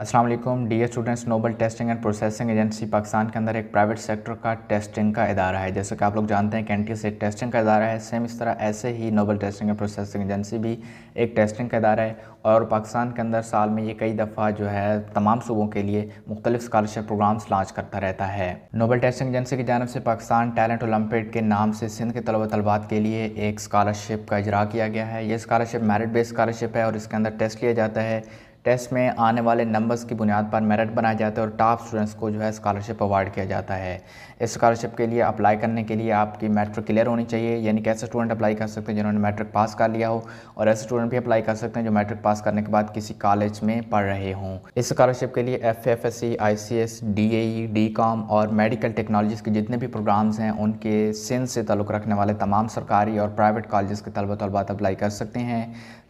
असलम डी students Noble testing and processing agency Pakistan के अंदर एक प्राइवेट सेक्टर का टेस्टिंग का इदारा है जैसे कि आप लोग जानते हैं कैंटी से एक टेस्टिंग का इदारा है सेम इस तरह ऐसे ही Noble testing and processing agency भी एक टेस्टिंग का इदारा है और पाकिस्तान के अंदर साल में ये कई दफ़ा जो है तमाम सूबों के लिए मुख्तलिफ स्कॉलरशिप प्रोग्राम्स लॉन्च करता रहता है नोबल टेस्टिंग एजेंसी की जानब से पाकिस्तान टैलेंट ओलंपिक के नाम से सिंध के तलबा तलबात के लिए एक स्कॉलरशिप का इजरा किया गया है यह स्कॉलरशिप मेरिट बेस्ड स्कॉलरशिप है और इसके अंदर टेस्ट लिया जाता है टेस्ट में आने वाले नंबर्स की बुनियाद पर मेरिट बनाया जाता है और टॉप स्टूडेंट्स को जो है स्कॉलरशिप अवार्ड किया जाता है इस स्कॉलरशिप के लिए अप्लाई करने के लिए आपकी मैट्रिक क्लियर होनी चाहिए यानी कैसे स्टूडेंट अप्लाई कर सकते हैं जिन्होंने मैट्रिक पास कर लिया हो और ऐसे स्टूडेंट भी अप्लाई कर सकते हैं जो मैट्रिक पास करने के बाद किसी कॉलेज में पढ़ रहे हों इस स्कॉलरशिप के लिए F F S C I C S D A D com और मेडिकल टेक्नोलॉजीज़ के जितने भी प्रोग्राम्स हैं उनके सेंस से ताल्लुक़ रखने वाले तमाम सरकारी और प्राइवेट कॉलेज़ के तलबा तलबात अप्लाई कर सकते हैं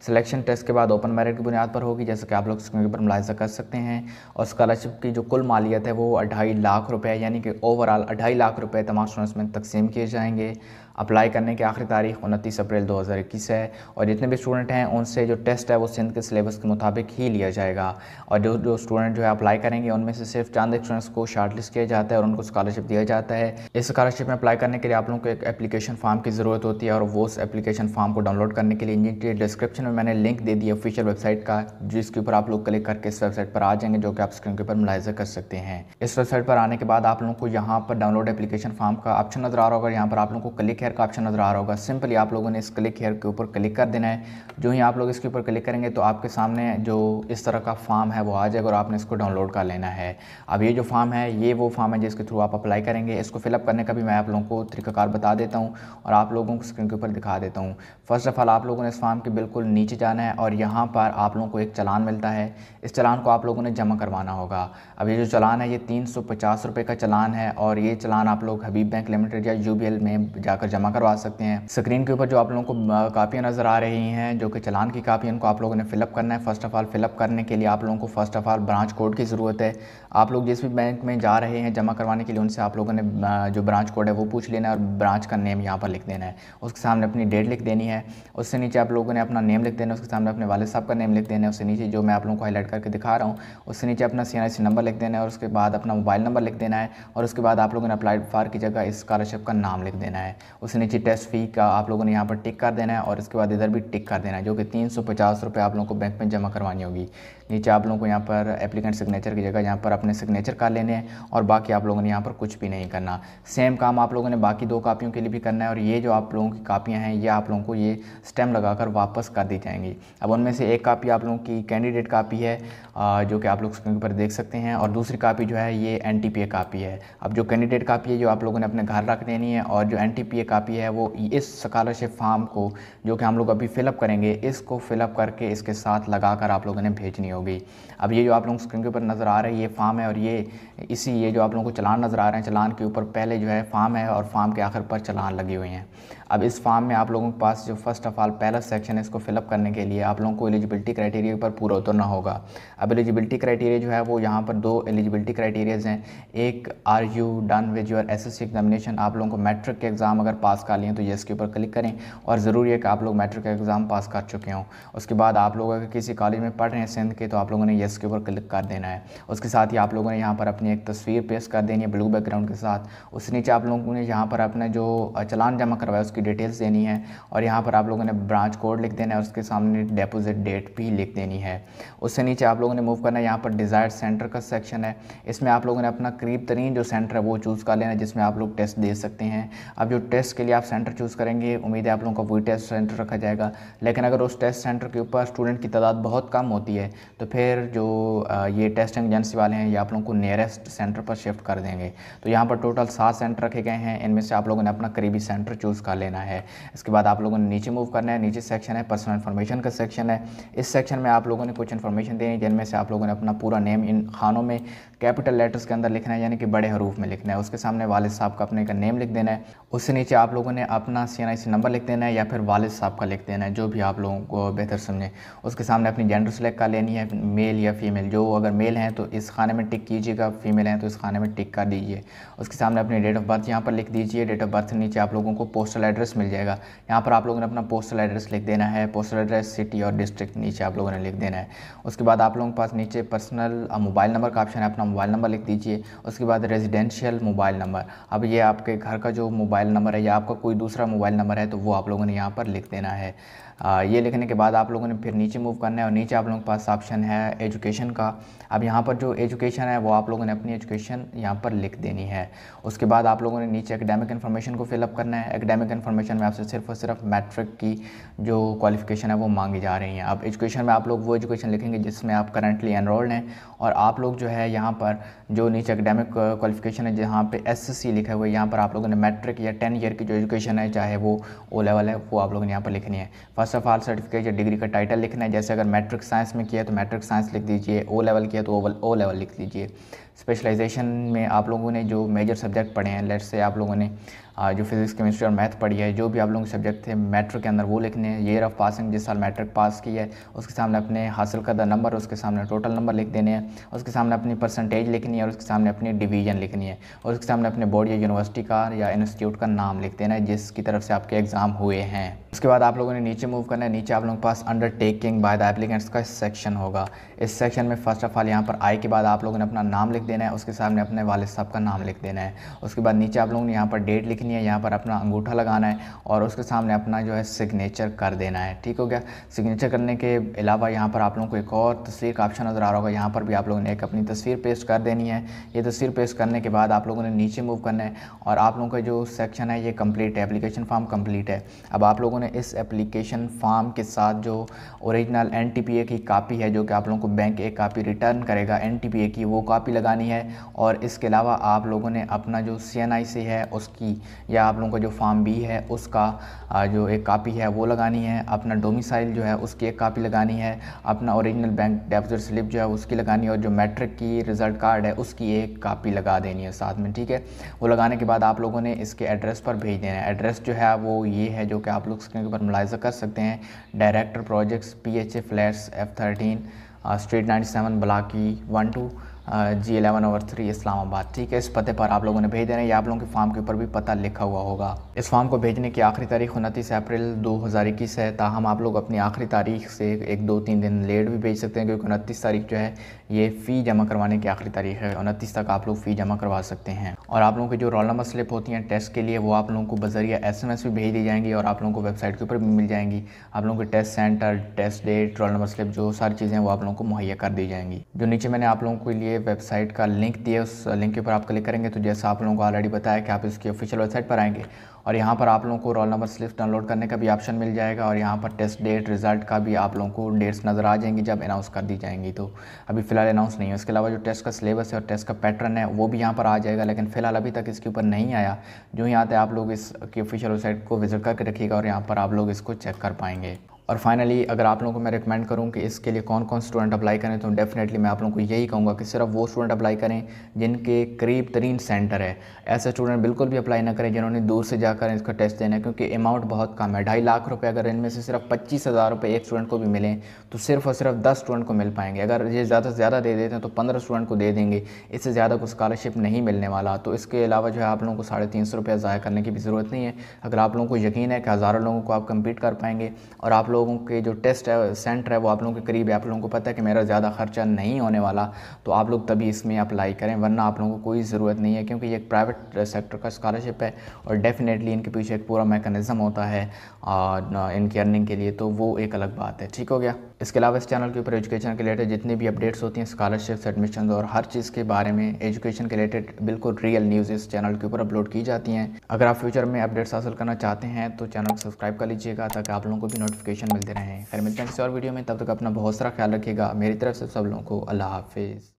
सिलेक्शन टेस्ट के बाद ओपन मेरिट की बुनियाद पर होगी जैसे कि आप लोग स्क्रीन के ऊपर मुलायजा कर सकते हैं और स्कॉलरशिप की जो कुल मालियत है वो अढ़ाई लाख रुपए यानी कि ओवरऑल अढ़ाई लाख रुपए तमाम स्टूडेंट्स में तकसीम किए जाएंगे अप्लाई करने की आखिरी तारीख उनतीस अप्रैल 2021 है और जितने भी स्टूडेंट हैं उनसे जो टेस्ट है वो सिंध के सिलेबस के मुताबिक ही लिया जाएगा और जो जो स्टूडेंट जो है अप्लाई करेंगे उनमें से सिर्फ चंद स्टूडेंट्स को शार्ट लिस्ट किया जाता है और उनको स्कॉलरशिप दिया जाता है इस स्कॉलरशिप में अप्लाई करने के लिए आप लोगों को एक एप्लीकेशन फॉर्म की ज़रूरत होती है और वो उस एप्लीकेशन फॉर्म को डाउनलोड करने के लिए नीचे डिस्क्रिप्शन में मैंने लिंक दे दी ऑफिशियल वेबसाइट का जिसके ऊपर आप लोग क्लिक करके इस वेबसाइट पर आ जाएंगे जो कि आप स्क्रीन के ऊपर मुलायजा कर सकते हैं इस वेबसाइट पर आने के बाद आप लोगों को यहाँ पर डाउनलोड एप्लीकेशन फॉर्म का ऑप्शन नजर आ रहा होगा यहाँ पर आप लोगों को क्लिक है हेयर का ऑप्शन नज़र आ रहा होगा सिंपली आप लोगों ने इस क्लिक हेयर के ऊपर क्लिक कर देना है जो ही आप लोग इसके ऊपर क्लिक करेंगे तो आपके सामने जो इस तरह का फॉर्म है वो आ जाएगा और आपने इसको डाउनलोड कर लेना है अब ये जो फॉर्म है ये वो फॉर्म है जिसके थ्रू आप अप्लाई करेंगे इसको फिलअप करने का भी मैं आप लोगों को तरीकाकार बता देता हूँ और आप लोगों को स्क्रीन के ऊपर दिखा देता हूँ फर्स्ट ऑफ़ ऑल आप लोगों ने इस फॉर्म के बिल्कुल नीचे जाना है और यहाँ पर आप लोगों को एक चलान मिलता है इस चलान को आप लोगों ने जमा करवाना होगा अब ये जो चलान है ये तीन सौ पचास रुपये का चलान है और ये चलान आप लोग हबीब बैंक लिमिटेड या यू में जाकर जमा जमा करवा सकते हैं स्क्रीन के ऊपर जो आप लोगों को कापियाँ नज़र आ रही हैं जो कि चलान की कापी उनको आप लोगों ने फिलअप करना है फ़र्स्ट ऑफ़ ऑल फिलअप करने के लिए आप लोगों को first of all branch code की ज़रूरत है आप लोग जिस भी बैंक में जा रहे हैं जमा करवाने के लिए उनसे आप लोगों ने जो ब्रांच कोड है वो पूछ लेना है और ब्रांच का नेम यहाँ पर लिख देना है उसके सामने अपनी डेट लिख देनी है उससे नीचे आप लोगों ने अपना नेम लिख देना है उसके सामने अपने वाले साहब का नेम लिख देना है उससे नीचे जो मैं आप लोगों को हाईलाइट करके दिखा रहा हूँ उससे नीचे अपना सी नंबर लिख देना है और उसके बाद अपना मोबाइल नंबर लिख देना है और उसके बाद आप लोगों ने अप्लाइड फार की जगह इस स्कॉलरशिप का नाम लिख देना है उसे नीचे टेस्ट फ़ी का आप लोगों ने यहाँ पर टिक कर देना है और इसके बाद इधर भी टिक कर देना है जो कि तीन सौ पचास रुपये आप लोगों को बैंक में जमा करवानी होगी नीचे आप लोगों को यहाँ पर एप्लीकेंट सिग्नेचर की जगह यहाँ पर अपने सिग्नेचर कर लेने हैं और बाकी आप लोगों ने यहाँ पर कुछ भी नहीं करना सेम काम आप लोगों ने बाकी दो कापियों के लिए भी करना है और ये जो आप लोगों की कापियाँ हैं ये आप लोगों को ये स्टेम लगाकर वापस कर दी जाएंगी अब उनमें से एक कापी आप लोगों की कैंडिडेट कापी है जो कि आप लोग स्क्रीन पर देख सकते हैं और दूसरी कापी जो है ये एन कापी है अब जो कैंडिडेट कापी है जो आप लोगों ने अपने घर रख देनी है और जो एन कापी है वो इस स्कॉलरशिप फार्म को जो कि हम लोग अभी फिलअप करेंगे इसको फिलअप करके इसके साथ लगाकर आप लोगों ने भेजनी होगी होगी अब ये जो आप लोग स्क्रीन के ऊपर नज़र आ रहा है ये फार्म है और ये इसी ये जो आप लोगों को चलान नज़र आ रहे हैं चलान के ऊपर पहले जो है फार्म है और फार्म के आखिर पर चलान लगी हुई हैं अब इस फार्म में आप लोगों के पास जो फर्स्ट ऑफ ऑल पहला सेक्शन है इसको फिलअप करने के लिए आप लोगों को एलिजिबिलिटी क्राइटेरिया पर पूरा उतरना होगा अब एलिजिबिलिटी क्राइटेरिया जो है वो यहाँ पर दो एलिजिबिलिटी क्राइटेरियाज हैं एक are you done with your S S examination आप लोगों को मैट्रिक के एग्ज़ाम अगर पास कर लिए तो ये इसके ऊपर क्लिक करें और ज़रूरी है कि आप लोग मैट्रिक का एग्ज़ाम पास कर चुके हों उसके बाद आप लोग अगर किसी कॉलेज में पढ़ रहे हैं सिंध के तो आप लोगों ने येस के ऊपर क्लिक कर देना है उसके साथ ही आप लोगों ने यहाँ पर अपनी एक तस्वीर पेश कर देनी है ब्लू बैकग्राउंड के साथ उससे नीचे आप लोगों ने यहाँ पर अपना जो चलान जमा करवाया उसकी डिटेल्स देनी है और यहाँ पर आप लोगों ने ब्रांच कोड लिख देना है उसके सामने डिपोज़िट डेट भी लिख देनी है उससे नीचे आप लोगों ने मूव करना है यहाँ पर डिज़ायर सेंटर का सेक्शन है इसमें आप लोगों ने अपना करीब तरीन जो सेंटर है वो चूज़ कर लेना है जिसमें आप लोग टेस्ट दे सकते हैं अब जो टेस्ट के लिए आप सेंटर चूज़ करेंगे उम्मीद है आप लोगों का वही टेस्ट सेंटर रखा जाएगा लेकिन अगर उस टेस्ट सेंटर के ऊपर स्टूडेंट की तादाद बहुत कम होती है तो फिर जो ये टेस्टिंग एजेंसी वाले हैं ये आप लोगों को नियरेस्ट सेंटर पर शिफ्ट कर देंगे तो यहाँ पर टोटल सात सेंटर रखे गए हैं इनमें से आप लोगों ने अपना करीबी सेंटर चूज़ कर लेना है इसके बाद आप लोगों ने नीचे मूव करना है नीचे सेक्शन है पर्सनल इन्फॉर्मेशन का सेक्शन है इस सेक्शन में आप लोगों ने कुछ इन्फॉर्मेशन देनी है जिनमें से आप लोगों ने अपना पूरा नेम इन खानों में कैपिटल लेटर्स के अंदर लिखना है यानी कि बड़े हरूफ में लिखना है उसके सामने वाल साहब का अपने का नेम लिख देना है उससे नीचे आप लोगों ने अपना सी नंबर लिख देना है या फिर वालिद साहब का लिख देना है जो भी आप लोगों को बेहतर समझें उसके सामने अपनी जेंडर सेलेक्ट कर लेनी है मेल या फीमेल जो अगर मेल हैं तो इस खाने में टिक कीजिएगा फीमेल हैं तो इस खाने में टिक कर दीजिए उसके सामने अपनी डेट ऑफ बर्थ यहाँ पर लिख दीजिए डेट ऑफ बर्थ नीचे आप लोगों को पोस्टल एड्रेस मिल जाएगा यहाँ पर आप लोगों ने अपना पोस्टल एड्रेस लिख देना है पोस्टल एड्रेस सिटी और डिस्ट्रिक्ट नीचे आप लोगों ने लिख देना है उसके बाद आप लोगों के पास नीचे पर्सनल मोबाइल नंबर का ऑप्शन है अपना मोबाइल नंबर लिख दीजिए उसके बाद रेजिडेंशियल मोबाइल नंबर अब ये आपके घर का जो मोबाइल नंबर है या आपका कोई दूसरा मोबाइल नंबर है तो वो आप लोगों ने यहाँ पर लिख देना है ये लिखने के बाद आप लोगों ने फिर नीचे मूव करना है और नीचे आप लोगों के पास ऑप्शन है एजुकेशन का अब यहाँ पर जो एजुकेशन है वो आप लोगों ने अपनी एजुकेशन यहाँ पर लिख देनी है उसके बाद आप लोगों ने नीचे एकेडमिक इन्फॉर्मेशन को फिलअप करना है एकेडमिक इन्फॉर्मेशन में आपसे सिर्फ और सिर्फ मैट्रिक की जो क्वालिफिकेशन है वो मांगी जा रही हैं अब एजुकेशन में आप लोग वो एजुकेशन लिखेंगे जिसमें आप करंटली एनरोल्ड हैं और आप लोग जो है यहाँ पर जो नीचे एकेडमिक क्वालिफिकेशन है जहाँ पर एस एस लिखा हुआ है यहाँ पर आप लोगों ने मैट्रिक या टेन ईयर की जो एजुकेशन है चाहे वो ओ लेवल है वो आप लोगों ने यहाँ पर लिखनी है first first of all certificate या डिग्री का टाइटल लिखना है जैसे अगर मैट्रिक साइंस में किया तो मैट्रिक साइंस लिख दीजिए ओ लेवल किया तो ओ लेवल लिख दीजिए स्पेशलाइजेशन में आप लोगों ने जो मेजर सब्जेक्ट पढ़े हैं लेट्स से आप लोगों ने जो फिज़िक्स केमिस्ट्री और मैथ पढ़ी है जो भी आप लोगों के सब्जेक्ट थे मैट्रिक के अंदर वो लिखने हैं ईयर ऑफ पासिंग जिस साल मैट्रिक पास की है उसके सामने अपने हासिल करदा नंबर उसके सामने टोटल नंबर लिख देने हैं उसके सामने अपनी परसेंटेज लिखनी है और उसके सामने अपनी डिवीजन लिखनी है और उसके सामने अपने बोर्ड या यूनिवर्सिटी का या इंस्टीट्यूट का नाम लिख देना है जिसकी तरफ से आपके एग्ज़ाम हुए हैं उसके बाद आप लोगों ने नीचे मूव करना है नीचे आप लोगों के पास अंडरटेकिंग बाय द एप्लीकेंट्स का सेक्शन होगा इस सेक्शन में फर्स्ट ऑफ ऑल यहाँ पर आई के बाद आप लोगों ने अपना नाम लिख देना है उसके सामने अपने वाले साहब का नाम लिख देना है उसके बाद नीचे आप लोगों ने यहाँ पर डेट लिखनी है यहाँ पर अपना अंगूठा लगाना है और उसके सामने अपना जो है सिग्नेचर कर देना है ठीक हो गया सिग्नेचर करने के अलावा यहाँ पर आप लोगों को एक और तस्वीर का ऑप्शन नज़र आ रहा होगा यहाँ पर भी आप लोगों ने एक अपनी तस्वीर पेस्ट कर देनी है ये तस्वीर पेस्ट करने के बाद आप लोगों ने नीचे मूव करना है और आप लोगों का जो सेक्शन है ये कम्प्लीट है एप्लीकेशन फॉर्म कम्प्लीट है अब आप लोगों ने इस एप्लीकेशन फॉर्म के साथ जो ओरिजिनल एन की कापी है जो कि आप लोगों को बैंक एक कापी रिटर्न करेगा एन की वो कापी लगानी लगानी है और इसके अलावा आप लोगों ने अपना जो सी एन आई सी है उसकी या आप लोगों का जो फार्म बी है उसका जो एक कापी है वो लगानी है अपना डोमिसाइल जो है उसकी एक कापी लगानी है अपना ओरिजिनल बैंक डेपोजिट स्लिप जो है उसकी लगानी है और जो मैट्रिक की रिज़ल्ट कार्ड है उसकी एक कापी लगा देनी है साथ में ठीक है वो लगाने के बाद आप लोगों ने इसके एड्रेस पर भेज देना है एड्रेस जो है वो ये है जो कि आप लोग स्क्रीन के ऊपर मुलायजा कर सकते हैं director projects P H A flats F thirteen street ninety seven block one two G eleven over three Islamabad ठीक है इस पते पर आप लोगों ने भेज देना या आप लोगों के फार्म के ऊपर भी पता लिखा हुआ होगा इस फार्म को भेजने की आखिरी तारीख उनतीस अप्रैल दो हज़ार इक्कीस है ताहम आप लोग अपनी आखिरी तारीख से एक दो तीन दिन लेट भी भेज सकते हैं क्योंकि उनतीस तारीख जो है ये फ़ी जमा करवाने की आखिरी तारीख है उनतीस तक आप लोग फ़ी जमा करवा सकते हैं और आप लोगों की जो रोल नंबर स्लिप होती हैं टेस्ट के लिए वो आप लोगों को बजरिया एस एम एस भी भेज दी जाएंगी और आप लोगों को वेबसाइट के ऊपर भी मिल जाएंगी आप लोगों के test centre test date roll number slip जो सारी चीज़ें वो आप लोगों को मुहैया कर दी जाएंगी जो नीचे मैंने आप लोगों के लिए वेबसाइट का लिंक दिया उस लिंक के ऊपर आप क्लिक करेंगे तो जैसा आप लोगों को ऑलरेडी बताया कि आप इसकी ऑफिशियल वेबसाइट पर आएंगे और यहाँ पर आप लोगों को रोल नंबर स्लिप डाउनलोड करने का भी ऑप्शन मिल जाएगा और यहाँ पर टेस्ट डेट रिजल्ट का भी आप लोगों को डेट्स नज़र आ जाएंगी जब अनाउंस कर दी जाएंगी तो अभी फ़िलहाल अनाउंस नहीं है उसके अलावा जो टेस्ट का सिलेबस है और टेस्ट का पैटर्न है वो भी यहाँ पर आ जाएगा लेकिन फ़िलहाल अभी तक इसके ऊपर नहीं आया जो ही आता है आप लोग इसकी ऑफिशियल वेबसाइट को विज़िट करके रखिएगा और यहाँ पर आप लोग इसको चेक कर पाएंगे और फाइनली अगर आप लोगों को मैं रिकमेंड करूँ कि इसके लिए कौन कौन स्टूडेंट अप्लाई करें तो डेफ़िनेटली मैं आप लोगों को यही कहूँगा कि सिर्फ वो स्टूडेंट अप्लाई करें जिनके करीब तरीन सेंटर है ऐसे स्टूडेंट बिल्कुल भी अप्लाई ना करें जिन्होंने दूर से जाकर इसका टेस्ट देना है क्योंकि अमाउंट बहुत कम है ढाई लाख रुपये अगर इनमें से सिर्फ पच्चीस हज़ार रुपये एक स्टूडेंट को भी मिलें तो सिर्फ और सिर्फ दस स्टूडेंट को मिल पाएंगे अगर ये ज़्यादा से ज़्यादा दे देते हैं तो पंद्रह स्टूडेंट को दे देंगे इससे ज़्यादा को स्कॉलरशिप नहीं मिलने वाला तो इसके अलावा जो है आप लोगों को साढ़े तीन सौ रुपया ज़ाया करने की भी ज़रूरत नहीं है अगर आप लोगों को यकीन है कि हज़ारों लोगों को आप कम्पीट कर पाएंगे और आप लोग लोगों के जो टेस्ट है सेंटर है वो आप लोगों के करीब है आप लोगों को पता है कि मेरा ज़्यादा खर्चा नहीं होने वाला तो आप लोग तभी इसमें अप्लाई करें वरना आप लोगों को कोई ज़रूरत नहीं है क्योंकि ये एक प्राइवेट सेक्टर uh, का स्कॉलरशिप है और डेफिनेटली इनके पीछे एक पूरा मेकनिज़म होता है uh, इनकी अर्निंग के लिए तो वो एक अलग बात है ठीक हो गया इसके अलावा इस चैनल के ऊपर एजुकेशन के रिलेटेड जितनी भी अपडेट्स होती हैं स्कॉलरशिप्स एडमिशन और हर चीज़ के बारे में एजुकेशन के रिलेटेड बिल्कुल रियल न्यूज़ इस चैनल के ऊपर अपलोड की जाती हैं अगर आप फ्यूचर में अपडेट्स हासिल करना चाहते हैं तो चैनल को सब्सक्राइब कर लीजिएगा ताकि आप लोगों को भी नोटिफिकेशन मिलते रहें खेल मिलते हैं किसी और वीडियो में तब तक अपना बहुत सारा ख्याल रखिएगा मेरी तरफ से सब लोगों को अल्लाह हाफिज़